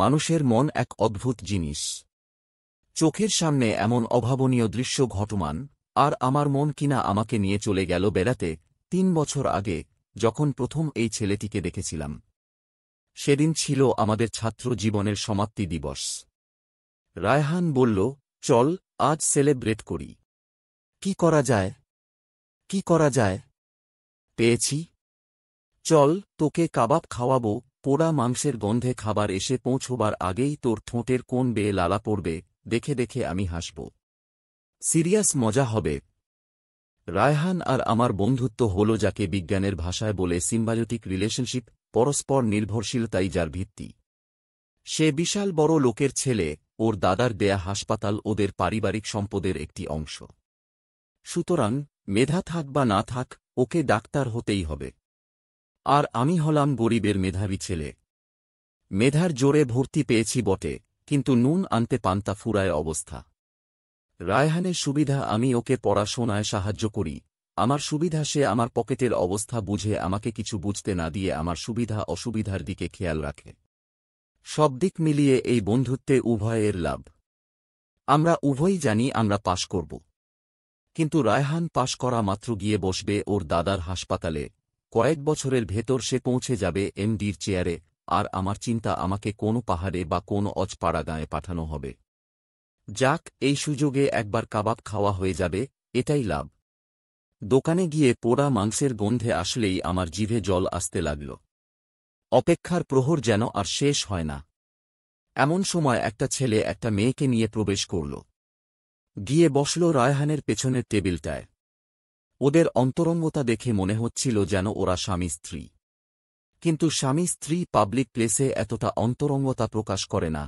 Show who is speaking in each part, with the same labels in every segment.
Speaker 1: মানুষের মন এক অদ্ভুত জিনিস চোখের সামনে এমন অভাবনীয় দৃশ্য ঘটমান আর আমার মন কিনা আমাকে নিয়ে চলে গেল বেড়াতে তিন বছর আগে যখন প্রথম এই ছেলেটিকে দেখেছিলাম সেদিন ছিল আমাদের ছাত্র জীবনের সমাপ্তি দিবস রায়হান বলল চল আজ সেলেব্রেট করি কি করা যায় কি করা যায় পেয়েছি চল তোকে কাবাব খাওয়াবো পোড়া মাংসের গন্ধে খাবার এসে পৌঁছবার আগেই তোর ঠোঁটের কোন বেয়ে লালা পড়বে দেখে দেখে আমি হাসব সিরিয়াস মজা হবে রায়হান আর আমার বন্ধুত্ব হল যাকে বিজ্ঞানের ভাষায় বলে সিম্বায়োটিক রিলেশনশিপ পরস্পর নির্ভরশীলতাই যার ভিত্তি সে বিশাল বড় লোকের ছেলে ওর দাদার দেয়া হাসপাতাল ওদের পারিবারিক সম্পদের একটি অংশ সুতরাং মেধা থাক বা না থাক ওকে ডাক্তার হতেই হবে আর আমি হলাম গরিবের মেধাবী ছেলে মেধার জোরে ভর্তি পেয়েছি বটে কিন্তু নুন আনতে পান্তা ফুরায় অবস্থা রায়হানের সুবিধা আমি ওকে পড়াশোনায় সাহায্য করি আমার সুবিধা সে আমার পকেটের অবস্থা বুঝে আমাকে কিছু বুঝতে না দিয়ে আমার সুবিধা অসুবিধার দিকে খেয়াল রাখে সব দিক মিলিয়ে এই বন্ধুত্বে উভয়ের লাভ আমরা উভয়ই জানি আমরা পাশ করব কিন্তু রায়হান পাশ করা মাত্র গিয়ে বসবে ওর দাদার হাসপাতালে কয়েক বছরের ভেতর সে পৌঁছে যাবে এমডির চেয়ারে আর আমার চিন্তা আমাকে কোনো পাহাড়ে বা কোনো অজপাড়া গাঁয়ে পাঠানো হবে যাক এই সুযোগে একবার কাবাব খাওয়া হয়ে যাবে এটাই লাভ দোকানে গিয়ে পোড়া মাংসের গন্ধে আসলেই আমার জিভে জল আসতে লাগল অপেক্ষার প্রহর যেন আর শেষ হয় না এমন সময় একটা ছেলে একটা মেয়েকে নিয়ে প্রবেশ করল গিয়ে বসল রায়হানের পেছনের টেবিলটায় ওদের অন্তরঙ্গতা দেখে মনে হচ্ছিল যেন ওরা স্বামী স্ত্রী কিন্তু স্বামী স্ত্রী পাবলিক প্লেসে এতটা অন্তরঙ্গতা প্রকাশ করে না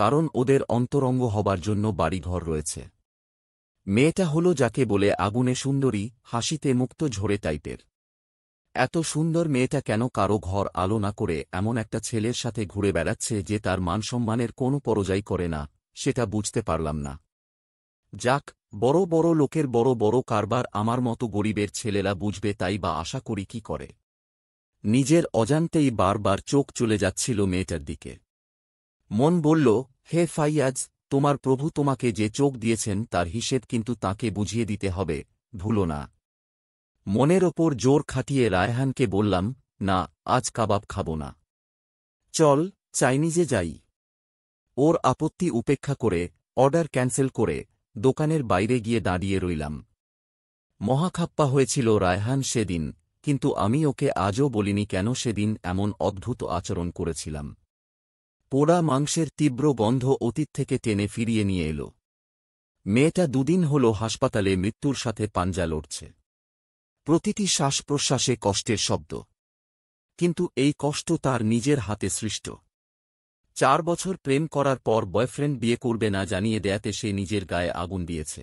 Speaker 1: কারণ ওদের অন্তরঙ্গ হবার জন্য বাড়িঘর রয়েছে মেয়েটা হল যাকে বলে আগুনে সুন্দরী হাসিতে মুক্ত ঝরে টাইপের এত সুন্দর মেয়েটা কেন কারো ঘর আলো না করে এমন একটা ছেলের সাথে ঘুরে বেড়াচ্ছে যে তার মানসম্মানের কোনো পরজাই করে না সেটা বুঝতে পারলাম না যাক বড় বড় লোকের বড় বড় কারবার আমার মতো গরিবের ছেলেরা বুঝবে তাই বা আশা করি কি করে নিজের অজান্তেই বারবার চোখ চলে যাচ্ছিল মেয়েটার দিকে মন বলল হে ফাইয়াজ তোমার প্রভু তোমাকে যে চোখ দিয়েছেন তার হিসেব কিন্তু তাকে বুঝিয়ে দিতে হবে ভুল না মনের ওপর জোর খাটিয়ে রায়হানকে বললাম না আজ কাবাব খাব না চল চাইনিজে যাই ওর আপত্তি উপেক্ষা করে অর্ডার ক্যান্সেল করে দোকানের বাইরে গিয়ে দাঁড়িয়ে রইলাম মহাখাপ্পা হয়েছিল রায়হান সেদিন কিন্তু আমি ওকে আজও বলিনি কেন সেদিন এমন অদ্ভুত আচরণ করেছিলাম পোড়া মাংসের তীব্র গন্ধ অতীত থেকে টেনে ফিরিয়ে নিয়ে এল মেয়েটা দুদিন হল হাসপাতালে মৃত্যুর সাথে পাঞ্জা লড়ছে প্রতিটি শ্বাস প্রশ্বাসে কষ্টের শব্দ কিন্তু এই কষ্ট তার নিজের হাতে সৃষ্ট চার বছর প্রেম করার পর বয়ফ্রেন্ড বিয়ে করবে না জানিয়ে দেয়াতে সে নিজের গায়ে আগুন দিয়েছে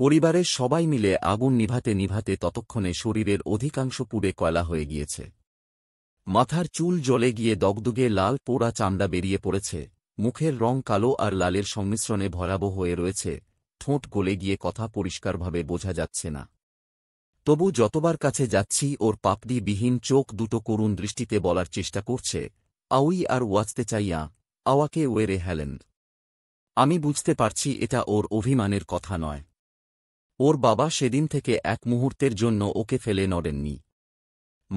Speaker 1: পরিবারের সবাই মিলে আগুন নিভাতে নিভাতে ততক্ষণে শরীরের অধিকাংশ পুড়ে কয়লা হয়ে গিয়েছে মাথার চুল জলে গিয়ে দগদগে লাল পোড়া চামড়া বেরিয়ে পড়েছে মুখের রং কালো আর লালের সংমিশ্রণে ভয়াবহ হয়ে রয়েছে ঠোঁট গলে গিয়ে কথা পরিষ্কারভাবে বোঝা যাচ্ছে না তবু যতবার কাছে যাচ্ছি ওর পাপড়ি বিহীন চোখ দুটো করুণ দৃষ্টিতে বলার চেষ্টা করছে আউই আর ওয়াচতে চাইয়া আওয়াকে ওয়েরে হেলেন আমি বুঝতে পারছি এটা ওর অভিমানের কথা নয় ওর বাবা সেদিন থেকে এক মুহূর্তের জন্য ওকে ফেলে নড়েননি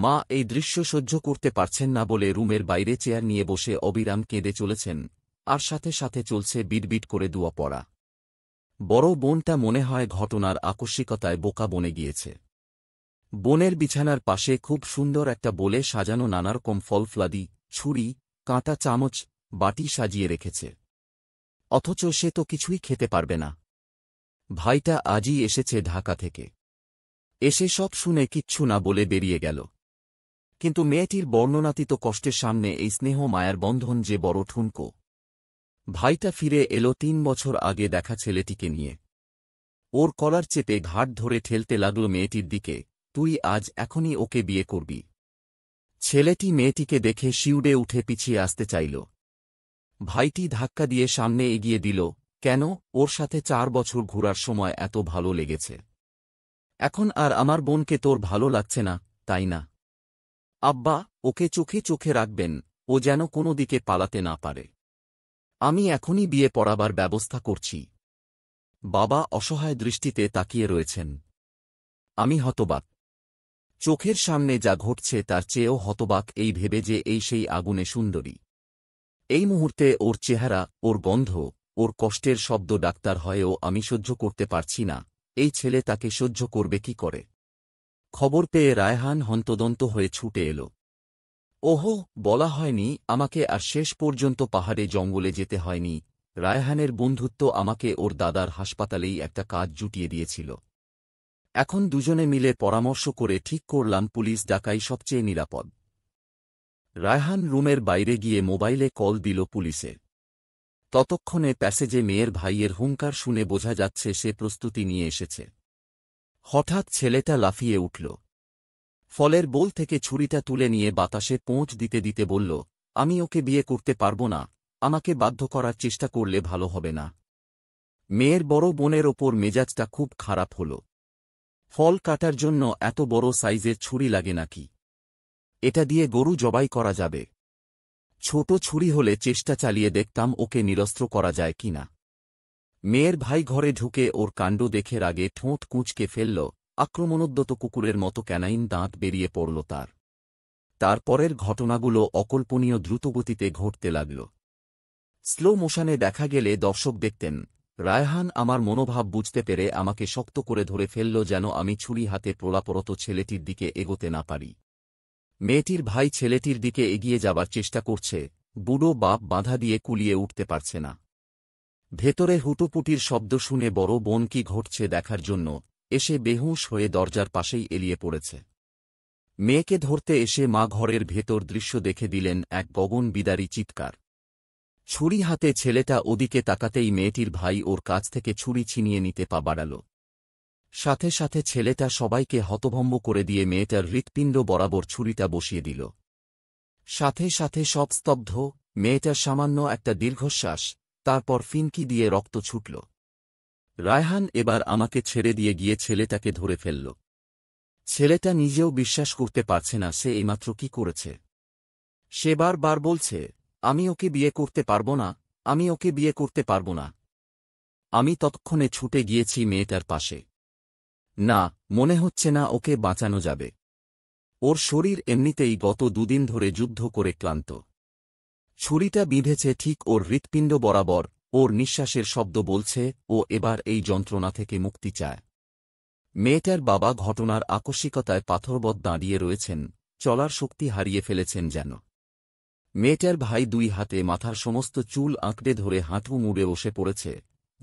Speaker 1: মা এই দৃশ্য সহ্য করতে পারছেন না বলে রুমের বাইরে চেয়ার নিয়ে বসে অবিরাম কেঁদে চলেছেন আর সাথে সাথে চলছে বিটবিট করে দুয়া পড়া বড় বোনটা মনে হয় ঘটনার আকস্মিকতায় বোকা বনে গিয়েছে বনের বিছানার পাশে খুব সুন্দর একটা বলে সাজানো নানারকম ফলফ্লাদি ছুরি কাঁটা চামচ বাটি সাজিয়ে রেখেছে অথচ সে তো কিছুই খেতে পারবে না ভাইটা আজই এসেছে ঢাকা থেকে এসে সব শুনে কিচ্ছু না বলে বেরিয়ে গেল কিন্তু মেয়েটির বর্ণনাতীত কষ্টের সামনে এই স্নেহ মায়ার বন্ধন যে বড় ঠুনকো ভাইটা ফিরে এলো তিন বছর আগে দেখা ছেলেটিকে নিয়ে ওর কলার চেপে ঘাট ধরে ঠেলতে লাগল মেয়েটির দিকে তুই আজ এখনই ওকে বিয়ে করবি ছেলেটি মেয়েটিকে দেখে শিউডে উঠে পিছিয়ে আসতে চাইল ভাইটি ধাক্কা দিয়ে সামনে এগিয়ে দিল কেন ওর সাথে চার বছর ঘোরার সময় এত ভালো লেগেছে এখন আর আমার বোনকে তোর ভালো লাগছে না তাই না আব্বা ওকে চোখে চোখে রাখবেন ও যেন কোনো দিকে পালাতে না পারে আমি এখনই বিয়ে পড়াবার ব্যবস্থা করছি বাবা অসহায় দৃষ্টিতে তাকিয়ে রয়েছেন আমি হতবাক চোখের সামনে যা ঘটছে তার চেয়েও হতবাক এই ভেবে যে এই সেই আগুনে সুন্দরী এই মুহূর্তে ওর চেহারা ওর গন্ধ ওর কষ্টের শব্দ ডাক্তার হয়েও আমি সহ্য করতে পারছি না এই ছেলে তাকে সহ্য করবে কি করে খবর পেয়ে রায়হান হন্তদন্ত হয়ে ছুটে এল ওহো বলা হয়নি আমাকে আর শেষ পর্যন্ত পাহাড়ে জঙ্গলে যেতে হয়নি রায়হানের বন্ধুত্ব আমাকে ওর দাদার হাসপাতালেই একটা কাজ জুটিয়ে দিয়েছিল এখন দুজনে মিলে পরামর্শ করে ঠিক করলাম পুলিশ ডাকাই সবচেয়ে নিরাপদ রায়হান রুমের বাইরে গিয়ে মোবাইলে কল দিল পুলিশে ততক্ষণে প্যাসেজে মেয়ের ভাইয়ের হুঙ্কার শুনে বোঝা যাচ্ছে সে প্রস্তুতি নিয়ে এসেছে হঠাৎ ছেলেটা লাফিয়ে উঠল ফলের বোল থেকে ছুরিটা তুলে নিয়ে বাতাসে পৌঁছ দিতে দিতে বলল আমি ওকে বিয়ে করতে পারব না আমাকে বাধ্য করার চেষ্টা করলে ভালো হবে না মেয়ের বড় বোনের ওপর মেজাজটা খুব খারাপ হলো ফল কাটার জন্য এত বড় সাইজের ছুরি লাগে নাকি এটা দিয়ে গরু জবাই করা যাবে ছোট ছুরি হলে চেষ্টা চালিয়ে দেখতাম ওকে নিরস্ত্র করা যায় কিনা মেয়ের ভাই ঘরে ঢুকে ওর কাণ্ড দেখে রাগে ঠোঁট কুঁচকে ফেলল আক্রমণোদ্যত কুকুরের মতো ক্যানাইন দাঁত বেরিয়ে পড়ল তার তারপরের ঘটনাগুলো অকল্পনীয় দ্রুতগতিতে ঘটতে লাগল স্লো মোশনে দেখা গেলে দর্শক দেখতেন রায়হান আমার মনোভাব বুঝতে পেরে আমাকে শক্ত করে ধরে ফেলল যেন আমি ছুরি হাতে প্রলাপরত ছেলেটির দিকে এগোতে না পারি মেয়েটির ভাই ছেলেটির দিকে এগিয়ে যাবার চেষ্টা করছে বুড়ো বাপ বাঁধা দিয়ে কুলিয়ে উঠতে পারছে না ভেতরে হুটোপুটির শব্দ শুনে বড় বোন কি ঘটছে দেখার জন্য এসে বেহুঁশ হয়ে দরজার পাশেই এলিয়ে পড়েছে মেয়েকে ধরতে এসে মা ঘরের ভেতর দৃশ্য দেখে দিলেন এক গগন বিদারী চিৎকার ছুরি হাতে ছেলেটা ওদিকে তাকাতেই মেয়েটির ভাই ওর কাছ থেকে ছুরি ছিনিয়ে নিতে পা বাড়াল সাথে সাথে ছেলেটা সবাইকে হতভম্ব করে দিয়ে মেয়েটার হৃৎপিণ্ড বরাবর ছুরিটা বসিয়ে দিল সাথে সাথে সব স্তব্ধ মেয়েটার সামান্য একটা দীর্ঘশ্বাস তারপর ফিনকি দিয়ে রক্ত ছুটল রায়হান এবার আমাকে ছেড়ে দিয়ে গিয়ে ছেলেটাকে ধরে ফেলল ছেলেটা নিজেও বিশ্বাস করতে পারছে না সে এইমাত্র কি করেছে সে বার বলছে আমি ওকে বিয়ে করতে পারব না আমি ওকে বিয়ে করতে পারব না আমি তৎক্ষণে ছুটে গিয়েছি মেয়েটার পাশে না মনে হচ্ছে না ওকে বাঁচানো যাবে ওর শরীর এমনিতেই গত দুদিন ধরে যুদ্ধ করে ক্লান্ত ছুরিটা বিঁধেছে ঠিক ওর হৃৎপিণ্ড বরাবর ওর নিঃশ্বাসের শব্দ বলছে ও এবার এই যন্ত্রণা থেকে মুক্তি চায় মেয়েটার বাবা ঘটনার আকস্মিকতায় পাথরবদ দাঁড়িয়ে রয়েছেন চলার শক্তি হারিয়ে ফেলেছেন যেন মেয়েটার ভাই দুই হাতে মাথার সমস্ত চুল আঁকড়ে ধরে হাঁটু মুড়ে বসে পড়েছে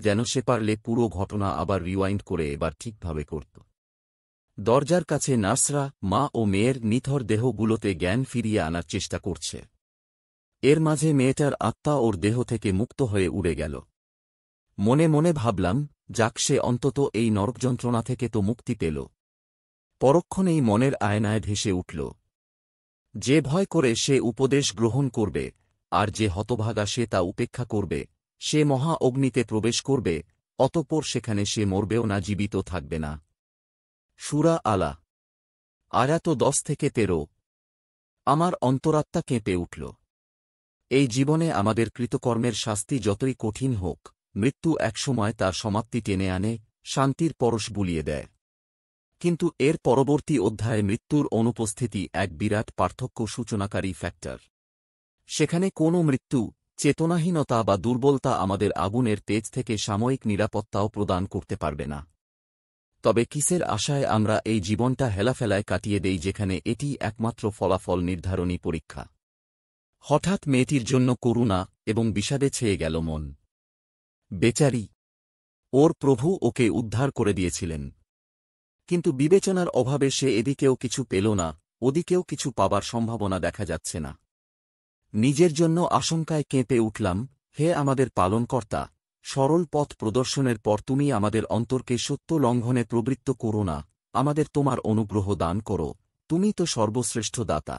Speaker 1: যেন সে পারলে পুরো ঘটনা আবার রিওয়াইন্ড করে এবার ঠিকভাবে করত দরজার কাছে নার্সরা মা ও মেয়ের নিথর দেহগুলোতে জ্ঞান ফিরিয়ে আনার চেষ্টা করছে এর মাঝে মেয়েটার আত্মা ওর দেহ থেকে মুক্ত হয়ে উড়ে গেল মনে মনে ভাবলাম যাক সে অন্তত এই নরকযন্ত্রণা থেকে তো মুক্তি পেল পরক্ষণেই মনের আয়নায় ভেসে উঠল যে ভয় করে সে উপদেশ গ্রহণ করবে আর যে হতভাগা সে তা উপেক্ষা করবে সে মহা অগ্নিতে প্রবেশ করবে অতপর সেখানে সে মরবেও না জীবিত থাকবে না সুরা আলা আয়াত দশ থেকে তেরো আমার অন্তরাত্মা কেঁপে উঠল এই জীবনে আমাদের কৃতকর্মের শাস্তি যতই কঠিন হোক মৃত্যু একসময় তার সমাপ্তি টেনে আনে শান্তির পরশ বুলিয়ে দেয় কিন্তু এর পরবর্তী অধ্যায়ে মৃত্যুর অনুপস্থিতি এক বিরাট পার্থক্য সূচনাকারী ফ্যাক্টর সেখানে কোনও মৃত্যু চেতনাহীনতা বা দুর্বলতা আমাদের আগুনের তেজ থেকে সাময়িক নিরাপত্তাও প্রদান করতে পারবে না তবে কিসের আশায় আমরা এই জীবনটা হেলাফেলায় কাটিয়ে দেই যেখানে এটি একমাত্র ফলাফল নির্ধারণী পরীক্ষা হঠাৎ মেয়েটির জন্য করুণা এবং বিষাদে ছেয়ে গেল মন বেচারি ওর প্রভু ওকে উদ্ধার করে দিয়েছিলেন কিন্তু বিবেচনার অভাবে সে এদিকেও কিছু পেল না ওদিকেও কিছু পাবার সম্ভাবনা দেখা যাচ্ছে না নিজের জন্য আশঙ্কায় কেঁপে উঠলাম হে আমাদের পালনকর্তা সরল পথ প্রদর্শনের পর তুমি আমাদের অন্তরকে সত্য লঙ্ঘনে প্রবৃত্ত করো না আমাদের তোমার অনুগ্রহ দান করো তুমি তো সর্বশ্রেষ্ঠ দাতা